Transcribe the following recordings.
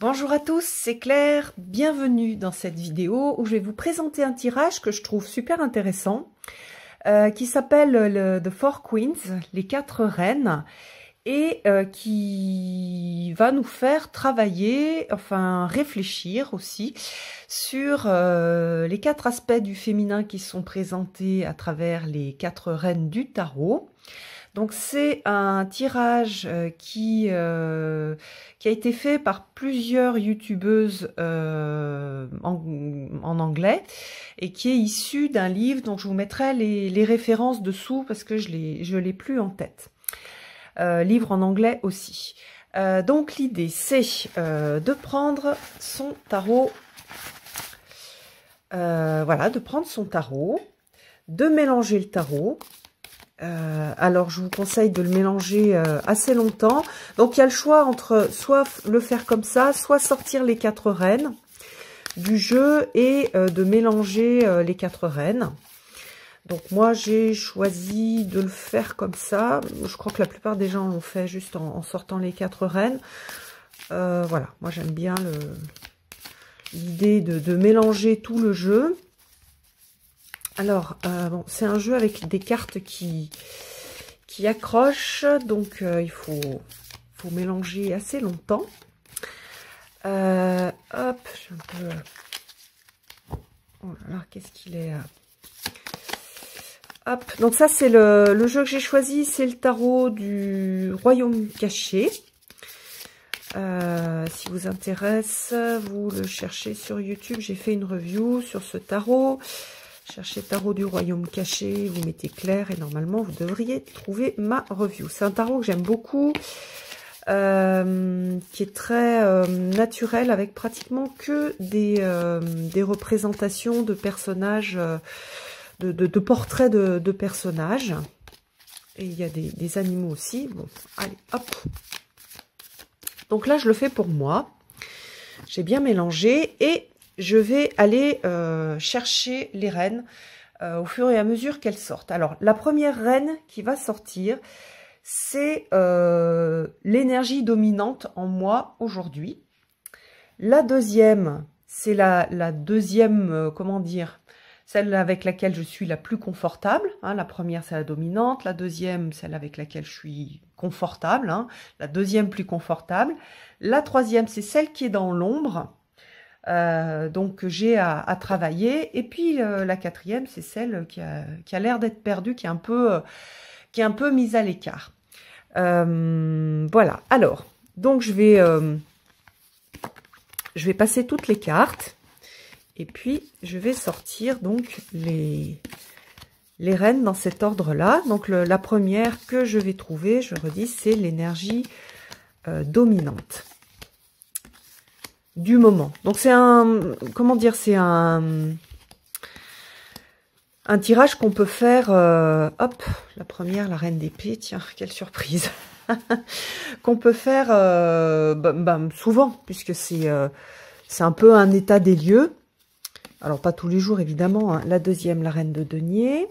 Bonjour à tous, c'est Claire, bienvenue dans cette vidéo où je vais vous présenter un tirage que je trouve super intéressant euh, qui s'appelle le The Four Queens, les quatre reines et euh, qui va nous faire travailler, enfin réfléchir aussi sur euh, les quatre aspects du féminin qui sont présentés à travers les quatre reines du tarot. Donc c'est un tirage euh, euh, qui, a été fait par plusieurs youtubeuses euh, en, anglais et qui est issu d'un livre dont je vous mettrai les, références dessous parce que je ne l'ai plus en tête. livre en anglais aussi. donc l'idée c'est de prendre son tarot, voilà, de prendre son tarot, de mélanger le tarot, euh, alors, je vous conseille de le mélanger euh, assez longtemps. Donc, il y a le choix entre soit le faire comme ça, soit sortir les quatre reines du jeu et euh, de mélanger les quatre reines. Donc, moi, j'ai choisi de le faire comme ça. Je crois que la plupart des gens l'ont fait juste en, sortant les quatre reines. voilà, moi, j'aime bien l'idée de, de mélanger tout le jeu. Alors, euh, c'est un jeu avec des cartes qui, qui accrochent, donc euh, il faut, faut, mélanger assez longtemps. Euh, hop, oh qu'est-ce qu'il est... Hop, donc ça c'est le, jeu que j'ai choisi, c'est le tarot du royaume caché. si vous intéresse, vous le cherchez sur YouTube. J'ai fait une review sur ce tarot. Cherchez Tarot du Royaume caché, vous mettez clair et normalement vous devriez trouver ma review. C'est un tarot que j'aime beaucoup, euh, qui est très euh, naturel avec pratiquement que des, euh, des représentations de personnages, de, portraits de, personnages. Et il y a des, des animaux aussi. Bon, allez, hop Donc là, je le fais pour moi. J'ai bien mélangé et je vais aller euh, chercher les reines euh, au fur et à mesure qu'elles sortent. Alors, la première reine qui va sortir, c'est euh, l'énergie dominante en moi aujourd'hui. La deuxième, c'est la, deuxième, comment dire, celle avec laquelle je suis la plus confortable. Hein. la première, c'est la dominante. La deuxième, celle avec laquelle je suis confortable. Hein. la deuxième, plus confortable. La troisième, c'est celle qui est dans l'ombre donc euh, donc j'ai à, travailler. Et puis euh, la quatrième, c'est celle qui a, l'air d'être perdue, qui est un peu, euh, qui est un peu mise à l'écart. voilà. Alors, donc je vais, je vais passer toutes les cartes. Et puis je vais sortir donc les les reines dans cet ordre-là. Donc la première que je vais trouver, je redis, c'est l'énergie dominante du moment. Donc c'est un, comment dire, c'est un, un tirage qu'on peut faire, euh, hop, la première, la reine d'épée, tiens, quelle surprise, qu'on peut faire euh, bah, bah, souvent, puisque c'est euh, C'est un peu un état des lieux. Alors pas tous les jours évidemment, hein. la deuxième, la reine de denier.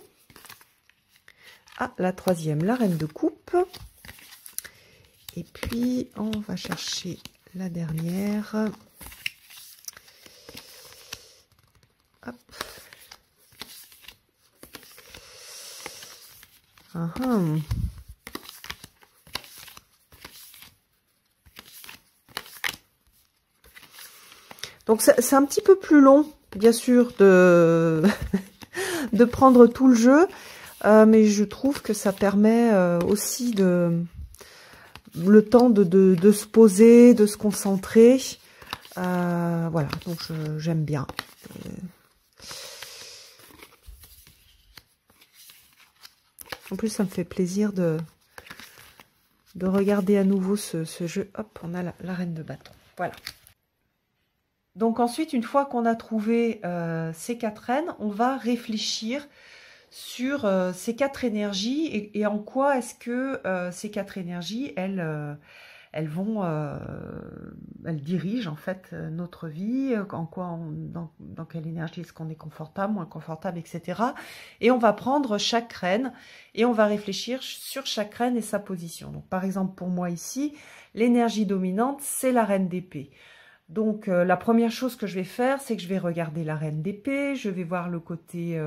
Ah, la troisième, la reine de coupe. Et puis, on va chercher la dernière. Donc c'est un petit peu plus long, bien sûr, de, de prendre tout le jeu, euh, mais je trouve que ça permet euh, aussi de, le temps de, se poser, de se concentrer. Euh, voilà, donc j'aime bien. Euh. En plus, ça me fait plaisir de, de regarder à nouveau ce, jeu. Hop, on a la, reine de bâton. Voilà. Donc ensuite, une fois qu'on a trouvé euh, ces quatre reines, on va réfléchir sur euh, ces quatre énergies et, en quoi est-ce que euh, ces quatre énergies, elles, euh, elles vont, elles dirigent en fait notre vie, en quoi, dans, quelle énergie est-ce qu'on est confortable, moins confortable, etc. Et on va prendre chaque reine et on va réfléchir sur chaque reine et sa position. Donc par exemple pour moi ici, l'énergie dominante c'est la reine d'épée. Donc la première chose que je vais faire, c'est que je vais regarder la reine d'épée, je vais voir le côté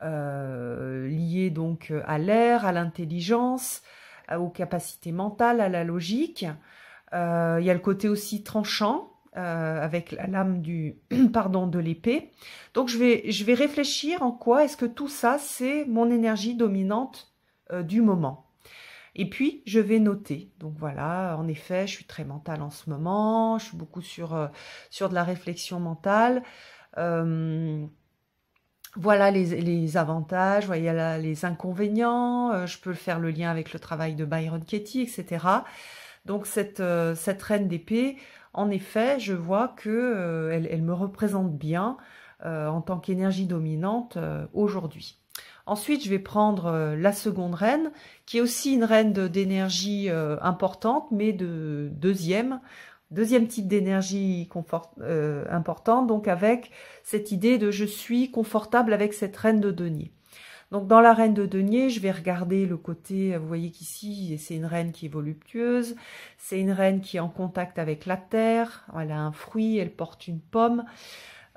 lié euh, liées donc euh, à l'air, à l'intelligence, euh, aux capacités mentales, à la logique. il y a le côté aussi tranchant avec l'âme du pardon de l'épée. Donc je vais je vais réfléchir en quoi est-ce que tout ça c'est mon énergie dominante du moment. Et puis je vais noter. Donc voilà, en effet, je suis très mentale en ce moment. Je suis beaucoup sur sur de la réflexion mentale voilà les, les, avantages, voilà les inconvénients, euh, je peux faire le lien avec le travail de Byron Katie, etc. Donc cette, euh, cette reine d'épée, en effet, je vois que euh, elle, elle me représente bien en tant qu'énergie dominante aujourd'hui. Ensuite, je vais prendre la seconde reine, qui est aussi une reine d'énergie importante, mais de deuxième, Deuxième type d'énergie euh, importante, donc avec cette idée de je suis confortable avec cette reine de denier. Donc dans la reine de denier, je vais regarder le côté, vous voyez qu'ici, c'est une reine qui est voluptueuse, c'est une reine qui est en contact avec la terre, elle a un fruit, elle porte une pomme,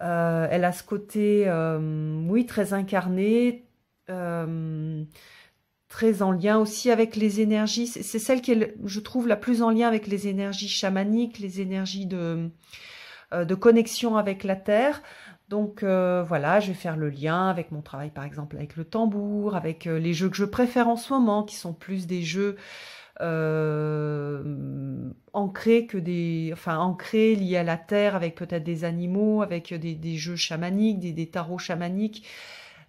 euh, elle a ce côté, euh, oui, très incarné, très en lien aussi avec les énergies. C'est celle qui est, je trouve, la plus en lien avec les énergies chamaniques, les énergies de, euh, de connexion avec la terre. Donc euh, voilà, je vais faire le lien avec mon travail par exemple avec le tambour, avec euh, les jeux que je préfère en ce moment, qui sont plus des jeux ancrés que des, enfin ancrés liés à la terre, avec peut-être des animaux, avec des, jeux chamaniques, des, des tarots chamaniques.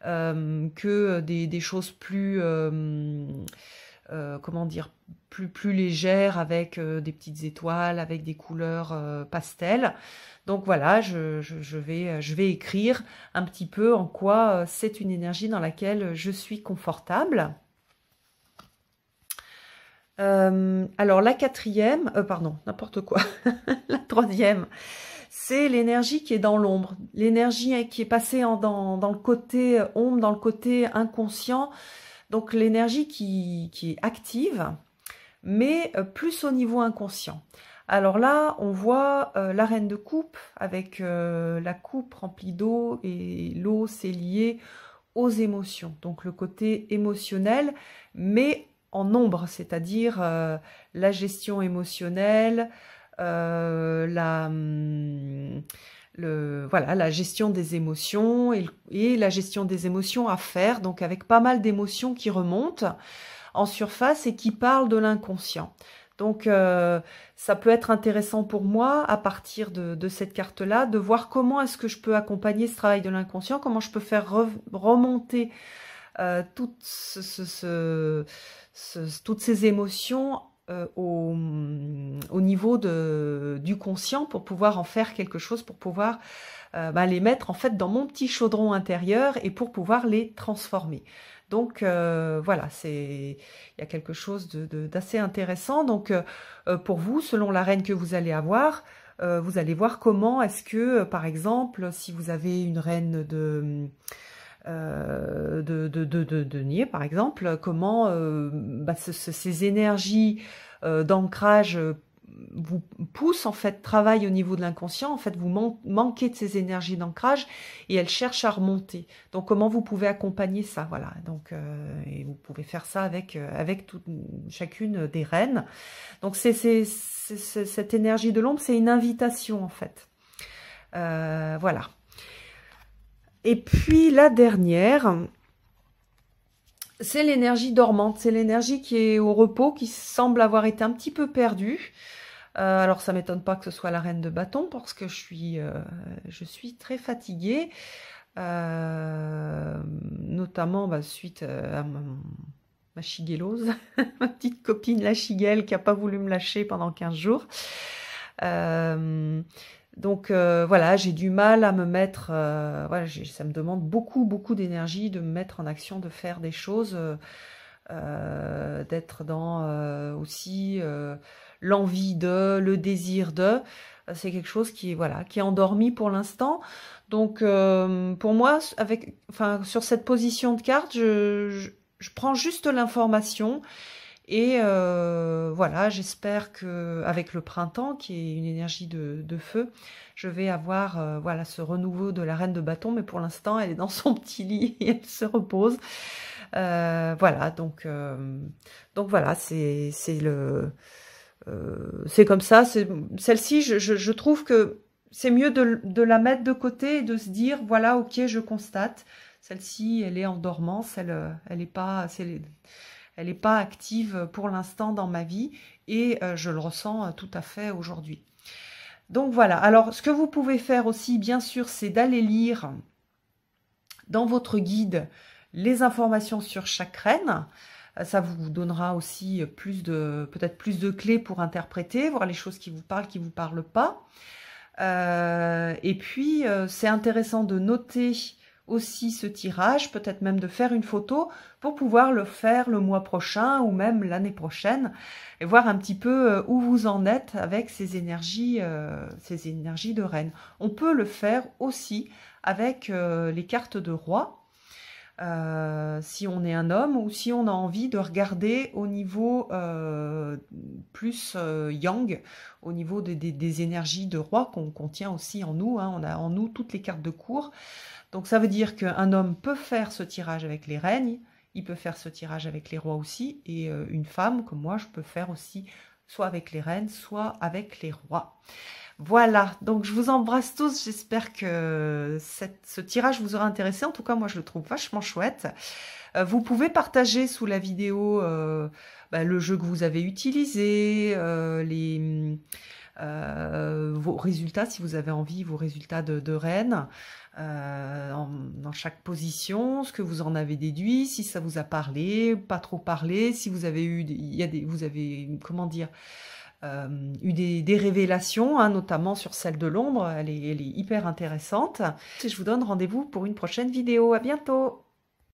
Euh, que des, choses plus... Euh, euh, comment dire, plus, plus légères avec des petites étoiles, avec des couleurs pastels pastel. Donc voilà, je, je, vais, je vais écrire un petit peu en quoi c'est une énergie dans laquelle je suis confortable. alors la quatrième, pardon, n'importe quoi, la troisième, c'est l'énergie qui est dans l'ombre, l'énergie hein, qui est passée dans, le côté euh, ombre, dans le côté inconscient, donc l'énergie qui, qui est active, mais euh, plus au niveau inconscient. Alors là, on voit euh, l'arène la reine de coupe avec la coupe remplie d'eau et l'eau, c'est lié aux émotions, donc le côté émotionnel, mais en ombre, c'est-à-dire la gestion émotionnelle, euh, la, mm, voilà, la gestion des émotions et, la gestion des émotions à faire, donc avec pas mal d'émotions qui remontent en surface et qui parlent de l'inconscient. Donc euh, ça peut être intéressant pour moi à partir de, cette carte-là de voir comment est-ce que je peux accompagner ce travail de l'inconscient, comment je peux faire remonter euh, toutes, toutes ces émotions euh, au, niveau de, du conscient pour pouvoir en faire quelque chose, pour pouvoir euh, bah, les mettre en fait dans mon petit chaudron intérieur et pour pouvoir les transformer. Donc euh, voilà, c'est il y a quelque chose d'assez de, d'assez intéressant. Donc pour vous, selon la reine que vous allez avoir, vous allez voir comment est-ce que, par exemple, si vous avez une reine de euh, de, de, nier, par exemple, comment euh, bah, ces énergies euh, d'ancrage vous poussent, en fait, travaillent au niveau de l'inconscient, en fait, vous manquez de ces énergies d'ancrage et elles cherchent à remonter. Donc, comment vous pouvez accompagner ça, voilà. Donc, et vous pouvez faire ça avec, avec chacune des reines. Donc, c'est cette énergie de l'ombre, c'est une invitation, en fait. voilà. Et puis la dernière, c'est l'énergie dormante, c'est l'énergie qui est au repos, qui semble avoir été un petit peu perdue. Euh, alors ça ne m'étonne pas que ce soit la reine de bâton parce que je suis, euh, je suis très fatiguée, euh, notamment bah, suite à ma, ma ma petite copine la chigelle qui a pas voulu me lâcher pendant 15 jours. Donc euh, voilà, j'ai du mal à me mettre, euh, voilà, ça me demande beaucoup, beaucoup d'énergie de me mettre en action, de faire des choses, euh, d'être dans aussi l'envie de, le désir de. C'est quelque chose qui, voilà, qui est endormi pour l'instant. Donc pour moi, avec, enfin, sur cette position de carte, je, je prends juste l'information et euh, voilà, j'espère que avec le printemps, qui est une énergie de, feu, je vais avoir euh, voilà ce renouveau de la reine de bâton. Mais pour l'instant, elle est dans son petit lit et elle se repose. Euh, voilà, donc donc voilà, c'est le c'est comme ça. Celle-ci, je, trouve que c'est mieux de, la mettre de côté et de se dire voilà, ok, je constate. Celle-ci, elle est en dormance, elle elle est pas, elle n'est pas active pour l'instant dans ma vie et euh, je le ressens euh, tout à fait aujourd'hui. Donc voilà, alors ce que vous pouvez faire aussi bien sûr c'est d'aller lire dans votre guide les informations sur chaque reine. Euh, ça vous donnera aussi plus de peut-être plus de clés pour interpréter, voir les choses qui vous parlent, qui vous parlent pas. et puis c'est intéressant de noter aussi ce tirage, peut-être même de faire une photo pour pouvoir le faire le mois prochain ou même l'année prochaine et voir un petit peu euh, où vous en êtes avec ces énergies, euh, ces énergies de reine. On peut le faire aussi avec euh, les cartes de roi. si on est un homme ou si on a envie de regarder au niveau plus yang, au niveau des, énergies de roi qu'on contient aussi en nous. Hein. on a en nous toutes les cartes de cours. Donc ça veut dire qu'un homme peut faire ce tirage avec les règnes, il peut faire ce tirage avec les rois aussi, et euh, une femme comme moi, je peux faire aussi soit avec les reines, soit avec les rois. Voilà, donc je vous embrasse tous, j'espère que ce tirage vous aura intéressé, en tout cas moi je le trouve vachement chouette. Euh, vous pouvez partager sous la vidéo euh, bah, le jeu que vous avez utilisé, les euh, vos résultats, si vous avez envie, vos résultats de, de Rennes, euh, dans chaque position, ce que vous en avez déduit, si ça vous a parlé, pas trop parlé, si vous avez eu, il y a des, vous avez, comment dire, euh, eu des, des révélations, hein, notamment sur celle de l'ombre. Elle, elle est, hyper intéressante. je vous donne rendez-vous pour une prochaine vidéo. À bientôt.